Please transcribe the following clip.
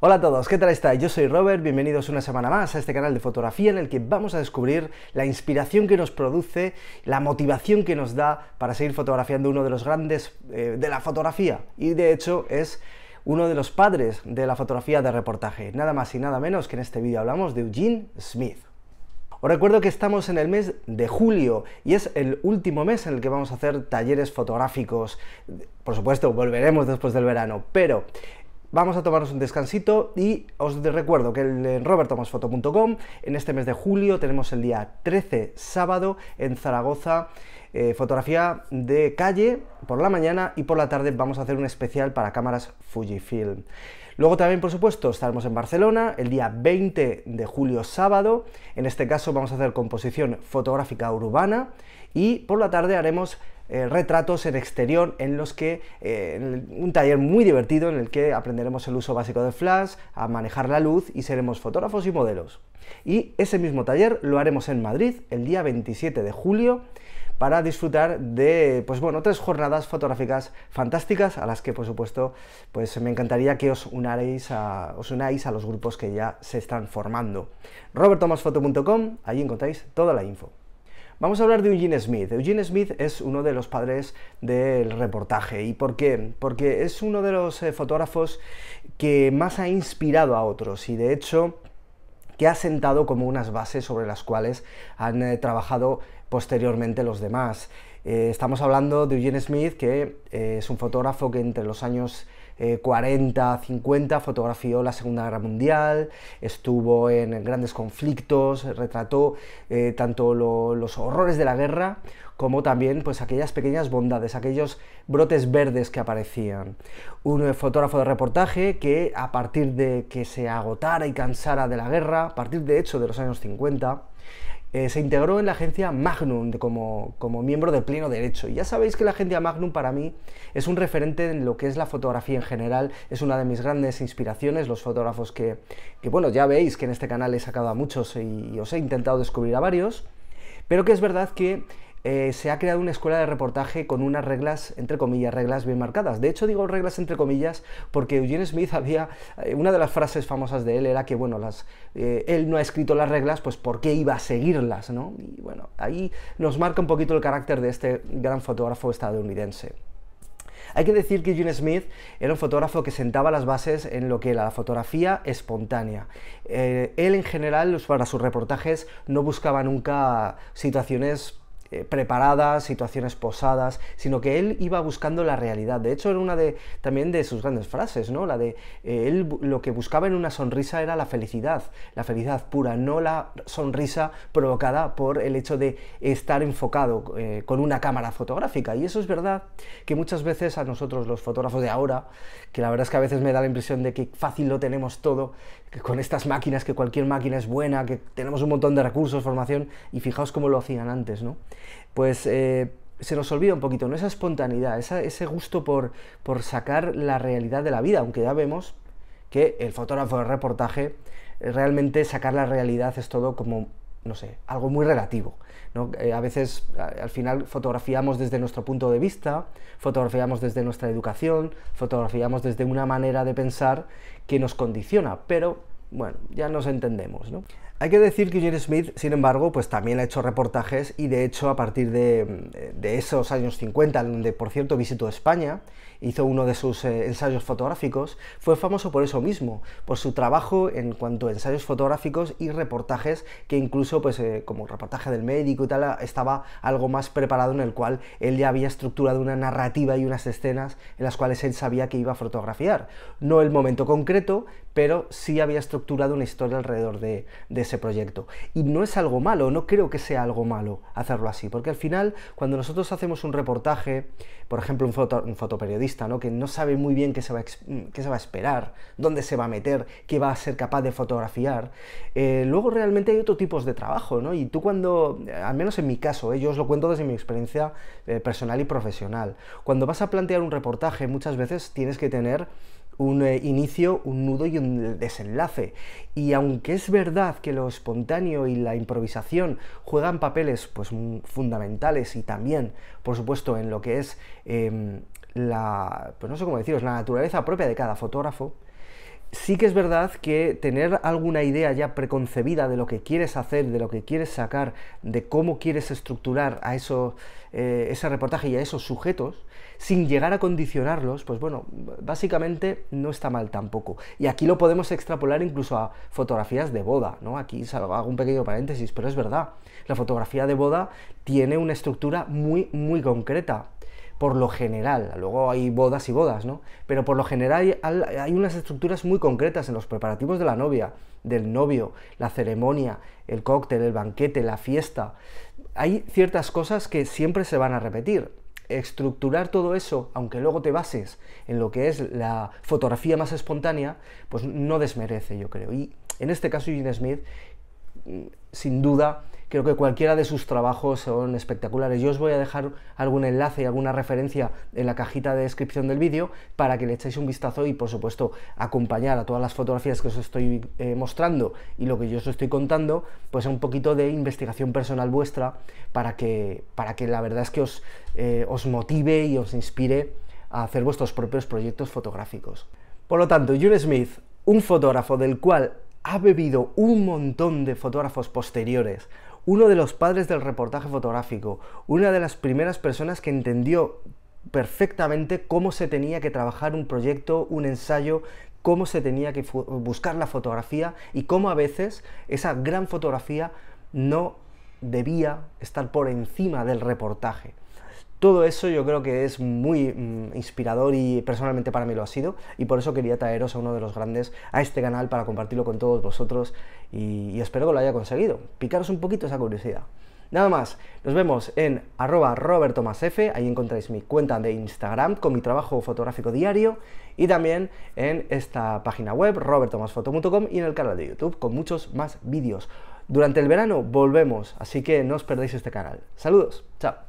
Hola a todos, ¿qué tal estáis? Yo soy Robert, bienvenidos una semana más a este canal de fotografía en el que vamos a descubrir la inspiración que nos produce, la motivación que nos da para seguir fotografiando uno de los grandes eh, de la fotografía y de hecho es uno de los padres de la fotografía de reportaje. Nada más y nada menos que en este vídeo hablamos de Eugene Smith. Os recuerdo que estamos en el mes de julio y es el último mes en el que vamos a hacer talleres fotográficos. Por supuesto, volveremos después del verano, pero vamos a tomarnos un descansito y os recuerdo que en robertomasfoto.com en este mes de julio tenemos el día 13 sábado en Zaragoza eh, fotografía de calle por la mañana y por la tarde vamos a hacer un especial para cámaras Fujifilm. Luego también, por supuesto, estaremos en Barcelona el día 20 de julio sábado. En este caso vamos a hacer composición fotográfica urbana y por la tarde haremos eh, retratos en exterior en los que eh, un taller muy divertido en el que aprenderemos el uso básico de flash, a manejar la luz y seremos fotógrafos y modelos. Y ese mismo taller lo haremos en Madrid el día 27 de julio para disfrutar de, pues bueno, tres jornadas fotográficas fantásticas a las que, por supuesto, pues me encantaría que os unáis a, os unáis a los grupos que ya se están formando. robertomasfoto.com, ahí encontráis toda la info. Vamos a hablar de Eugene Smith. Eugene Smith es uno de los padres del reportaje. ¿Y por qué? Porque es uno de los eh, fotógrafos que más ha inspirado a otros y de hecho que ha sentado como unas bases sobre las cuales han eh, trabajado posteriormente los demás. Eh, estamos hablando de Eugene Smith, que eh, es un fotógrafo que entre los años 40, eh, 50, fotografió la Segunda Guerra Mundial, estuvo en grandes conflictos, retrató eh, tanto los horrores de la guerra como también pues aquellas pequeñas bondades, aquellos brotes verdes que aparecían. Un eh, fotógrafo de reportaje que a partir de que se agotara y cansara de la guerra, a partir de hecho de los años 50, eh, se integró en la agencia Magnum como, miembro de pleno derecho. Y ya sabéis que la agencia Magnum para mí es un referente en lo que es la fotografía en general, es una de mis grandes inspiraciones, los fotógrafos que, bueno, ya veis que en este canal he sacado a muchos y os he intentado descubrir a varios, pero que es verdad que eh, se ha creado una escuela de reportaje con unas reglas, entre comillas, reglas bien marcadas. De hecho, digo reglas entre comillas porque Eugene Smith había, eh, una de las frases famosas de él era que, bueno, las, eh, él no ha escrito las reglas, pues ¿por qué iba a seguirlas? ¿no? Y bueno, ahí nos marca un poquito el carácter de este gran fotógrafo estadounidense. Hay que decir que Eugene Smith era un fotógrafo que sentaba las bases en lo que era la fotografía espontánea. él en general para sus reportajes no buscaba nunca situaciones eh, preparadas, situaciones posadas, sino que él iba buscando la realidad. De hecho, era una de también de sus grandes frases, ¿no? La de eh, él lo que buscaba en una sonrisa era la felicidad, la felicidad pura, no la sonrisa provocada por el hecho de estar enfocado eh, con una cámara fotográfica. Y eso es verdad que muchas veces a nosotros los fotógrafos de ahora, que la verdad es que a veces me da la impresión de que fácil lo tenemos todo, con estas máquinas, que cualquier máquina es buena, que tenemos un montón de recursos, formación, y fijaos cómo lo hacían antes, ¿no? Pues eh, se nos olvida un poquito, ¿no? Esa espontaneidad, ese gusto por, por sacar la realidad de la vida, aunque ya vemos que el fotógrafo de reportaje, eh, realmente sacar la realidad es todo como no sé, algo muy relativo. Eh, a veces al final fotografiamos desde nuestro punto de vista, fotografiamos desde nuestra educación, fotografiamos desde una manera de pensar que nos condiciona, pero bueno, ya nos entendemos, ¿no? Hay que decir que Eugene Smith, sin embargo, pues también ha hecho reportajes y de hecho a partir de, esos años 50, donde por cierto visitó España, hizo uno de sus eh, ensayos fotográficos, fue famoso por eso mismo, por su trabajo en cuanto a ensayos fotográficos y reportajes que incluso pues eh, como el reportaje del médico y tal estaba algo más preparado en el cual él ya había estructurado una narrativa y unas escenas en las cuales él sabía que iba a fotografiar. No el momento concreto, pero sí había estructurado estructurado una historia alrededor de, ese proyecto. Y no es algo malo, no creo que sea algo malo hacerlo así, porque al final cuando nosotros hacemos un reportaje, por ejemplo un, fotoperiodista, ¿no? que no sabe muy bien qué se, va a, qué se va a esperar, dónde se va a meter, qué va a ser capaz de fotografiar, eh, luego realmente hay otro tipos de trabajo, ¿no? Y tú cuando, al menos en mi caso, eh, yo os lo cuento desde mi experiencia eh, personal y profesional, cuando vas a plantear un reportaje muchas veces tienes que tener un eh, inicio, un nudo y un desenlace. Y aunque es verdad que lo espontáneo y la improvisación juegan papeles pues, mm, fundamentales y también, por supuesto, en lo que es em, la, pues, no sé cómo deciros, la naturaleza propia de cada fotógrafo, sí que es verdad que tener alguna idea ya preconcebida de lo que quieres hacer, de lo que quieres sacar, de cómo quieres estructurar a eso, eh, ese reportaje y a esos sujetos, sin llegar a condicionarlos, pues bueno, básicamente no está mal tampoco. Y aquí lo podemos extrapolar incluso a fotografías de boda, ¿no? Aquí hago un pequeño paréntesis, pero es verdad, la fotografía de boda tiene una estructura muy, muy concreta por lo general, luego hay bodas y bodas, ¿no? Pero por lo general hay unas estructuras muy concretas en los preparativos de la novia, del novio, la ceremonia, el cóctel, el banquete, la fiesta. Hay ciertas cosas que siempre se van a repetir. Estructurar todo eso, aunque luego te bases en lo que es la fotografía más espontánea, pues no desmerece, yo creo. Y en este caso, Eugene Smith, mm, sin duda, Creo que cualquiera de sus trabajos son espectaculares. Yo os voy a dejar algún enlace y alguna referencia en la cajita de descripción del vídeo para que le echéis un vistazo y por supuesto acompañar a todas las fotografías que os estoy eh, mostrando y lo que yo os estoy contando, pues un poquito de investigación personal vuestra para que, para que la verdad es que os, eh, os motive y os inspire a hacer vuestros propios proyectos fotográficos. Por lo tanto, June Smith, un fotógrafo del cual ha bebido un montón de fotógrafos posteriores, uno de los padres del reportaje fotográfico, una de las primeras personas que entendió perfectamente cómo se tenía que trabajar un proyecto, un ensayo, cómo se tenía que buscar la fotografía y cómo a veces esa gran fotografía no debía estar por encima del reportaje. Todo eso yo creo que es muy mm, inspirador y personalmente para mí lo ha sido y por eso quería traeros a uno de los grandes a este canal para compartirlo con todos vosotros y, espero que lo haya conseguido. Picaros un poquito esa curiosidad. Nada más, nos vemos en arroba robertomasf, ahí encontráis mi cuenta de Instagram con mi trabajo fotográfico diario y también en esta página web robertomasfoto.com y en el canal de YouTube con muchos más vídeos. Durante el verano volvemos, así que no os perdáis este canal. Saludos, chao.